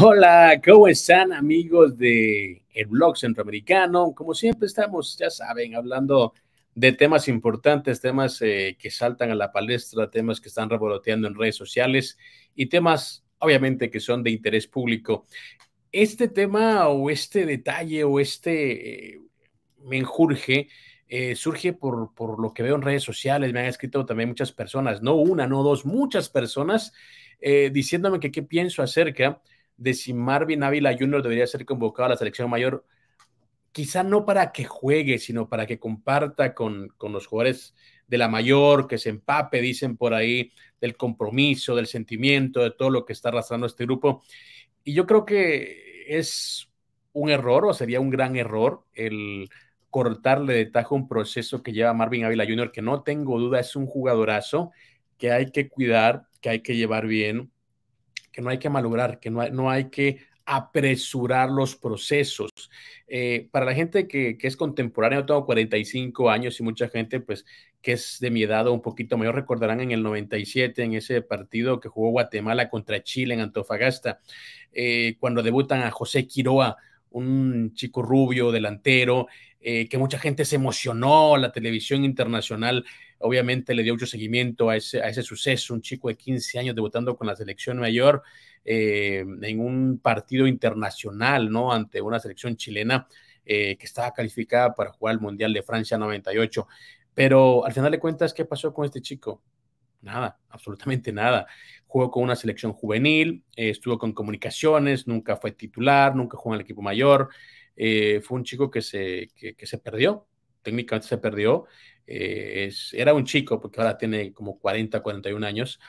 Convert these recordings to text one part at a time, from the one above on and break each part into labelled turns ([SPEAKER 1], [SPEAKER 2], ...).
[SPEAKER 1] Hola, ¿cómo están amigos de el blog centroamericano? Como siempre estamos, ya saben, hablando de temas importantes, temas eh, que saltan a la palestra, temas que están revoloteando en redes sociales y temas obviamente que son de interés público. Este tema o este detalle o este me eh, menjurje eh, surge por, por lo que veo en redes sociales, me han escrito también muchas personas, no una, no dos, muchas personas diciéndome que qué pienso acerca de si Marvin Ávila Jr. debería ser convocado a la selección mayor, quizá no para que juegue, sino para que comparta con, los jugadores de la mayor, que se empape, dicen por ahí, del compromiso, del sentimiento, de todo lo que está arrastrando este grupo. Y yo creo que es un error o sería un gran error el cortarle de tajo un proceso que lleva Marvin Ávila Jr., que no tengo duda es un jugadorazo que hay que cuidar, que hay que llevar bien, que no hay que malograr, que no hay, que apresurar los procesos. Eh, para la gente que, es contemporánea, yo tengo 45 años y mucha gente pues que es de mi edad o un poquito mayor recordarán en el 97, en ese partido que jugó Guatemala contra Chile en Antofagasta, eh, cuando debutan a José Quiroa, un chico rubio, delantero, eh, que mucha gente se emocionó, la televisión internacional obviamente le dio mucho seguimiento a ese, a ese suceso, un chico de 15 años debutando con la selección mayor eh, en un partido internacional, ¿no? Ante una selección chilena eh, que estaba calificada para jugar el Mundial de Francia 98. Pero al final de cuentas, ¿qué pasó con este chico? nada, absolutamente nada. Jugó con una selección juvenil, eh, estuvo con comunicaciones, nunca fue titular, nunca jugó en el equipo mayor. Eh, fue un chico que se, se perdió, técnicamente se perdió. Eh, es, era un chico, porque ahora tiene como 40, 41 años,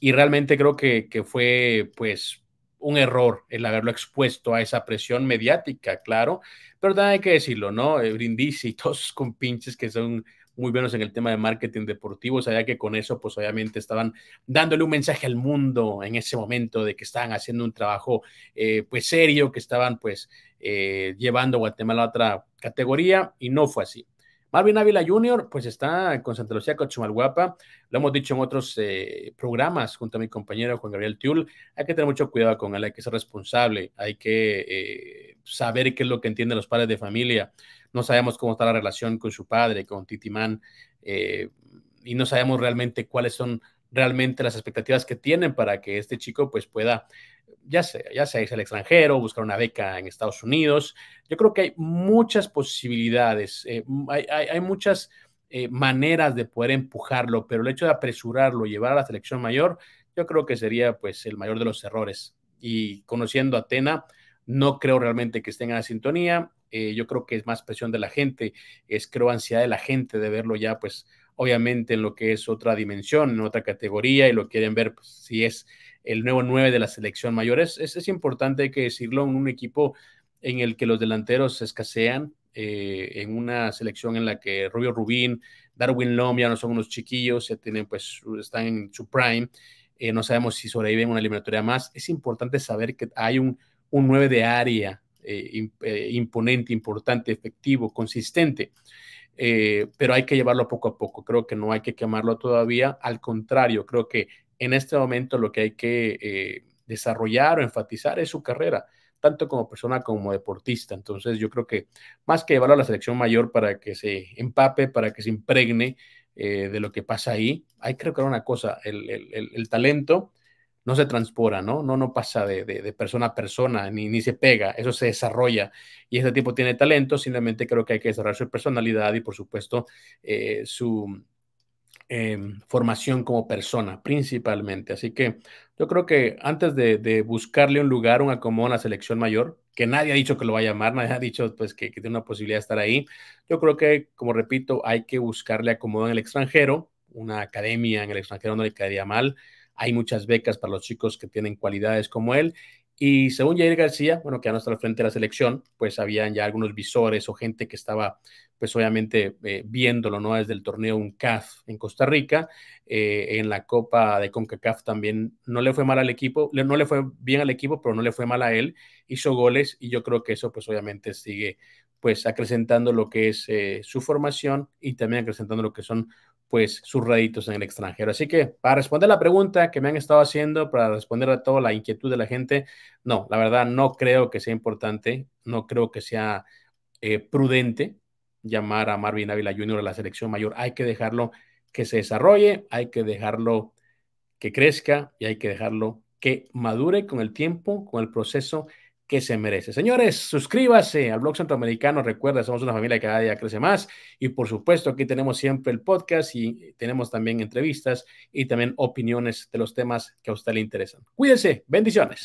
[SPEAKER 1] y realmente creo que, fue pues un error el haberlo expuesto a esa presión mediática, claro, pero también hay que decirlo, ¿no? Brindisi y todos sus compinches que son muy buenos en el tema de marketing deportivo, sabía que con eso pues obviamente estaban dándole un mensaje al mundo en ese momento de que estaban haciendo un trabajo eh, pues serio, que estaban pues eh, llevando Guatemala a otra categoría y no fue así. Marvin Ávila Jr., pues está con Santa Lucía Cochumalguapa. Lo hemos dicho en otros eh, programas junto a mi compañero Juan Gabriel Tiul. Hay que tener mucho cuidado con él, hay que ser responsable, hay que eh, saber qué es lo que entienden los padres de familia. No sabemos cómo está la relación con su padre, con Titimán, eh, y no sabemos realmente cuáles son realmente las expectativas que tienen para que este chico pues pueda ya sea, ya irse al extranjero, buscar una beca en Estados Unidos. Yo creo que hay muchas posibilidades, eh, hay, muchas eh, maneras de poder empujarlo, pero el hecho de apresurarlo, llevar a la selección mayor, yo creo que sería pues el mayor de los errores. Y conociendo a Atena, no creo realmente que estén en la sintonía. Eh, yo creo que es más presión de la gente, es creo ansiedad de la gente de verlo ya, pues obviamente en lo que es otra dimensión, en otra categoría y lo quieren ver pues, si es el nuevo 9 de la selección mayor. Es, importante, que decirlo, en un equipo en el que los delanteros escasean, eh, en una selección en la que Rubio Rubín, Darwin Lom ya no son unos chiquillos, ya tienen pues, están en su prime, eh, no sabemos si sobreviven una eliminatoria más. Es importante saber que hay un, un 9 de área eh, eh, imponente, importante, efectivo, consistente. Eh, pero hay que llevarlo poco a poco. Creo que no hay que quemarlo todavía. Al contrario, creo que en este momento lo que hay que desarrollar o enfatizar es su carrera, tanto como persona como deportista. Entonces yo creo que más que llevarlo a la selección mayor para que se empape, para que se impregne de lo que pasa ahí, hay que era una cosa, el talento no se transpora, ¿no? No, no pasa de, persona a persona, ni, ni se pega, eso se desarrolla. Y este tipo tiene talento, simplemente creo que hay que desarrollar su personalidad y, por supuesto, eh, su em, formación como persona, principalmente. Así que yo creo que antes de, buscarle un lugar, un acomodo a la selección mayor, que nadie ha dicho que lo va a llamar, nadie ha dicho pues, que, que tiene una posibilidad de estar ahí, yo creo que, como repito, hay que buscarle acomodo en el extranjero, una academia en el extranjero no le quedaría mal hay muchas becas para los chicos que tienen cualidades como él. Y según Jair García, bueno, que ya no está al frente de la selección, pues habían ya algunos visores o gente que estaba, pues obviamente eh, viéndolo, ¿no? Desde el torneo UNCAF en Costa Rica, eh, en la Copa de CONCACAF también no le fue mal al equipo, no le fue bien al equipo, pero no le fue mal a él, hizo goles y yo creo que eso pues obviamente sigue pues acrecentando lo que es eh, su formación y también acrecentando lo que son pues sus réditos en el extranjero. Así que para responder la pregunta que me han estado haciendo, para responder a toda la inquietud de la gente, no, la verdad no creo que sea importante, no creo que sea eh, prudente llamar a Marvin Ávila Jr. a la selección mayor. Hay que dejarlo que se desarrolle, hay que dejarlo que crezca y hay que dejarlo que madure con el tiempo, con el proceso que se merece. Señores, suscríbase al blog centroamericano. Recuerda, somos una familia que cada día crece más. Y por supuesto, aquí tenemos siempre el podcast y tenemos también entrevistas y también opiniones de los temas que a usted le interesan. Cuídense, bendiciones.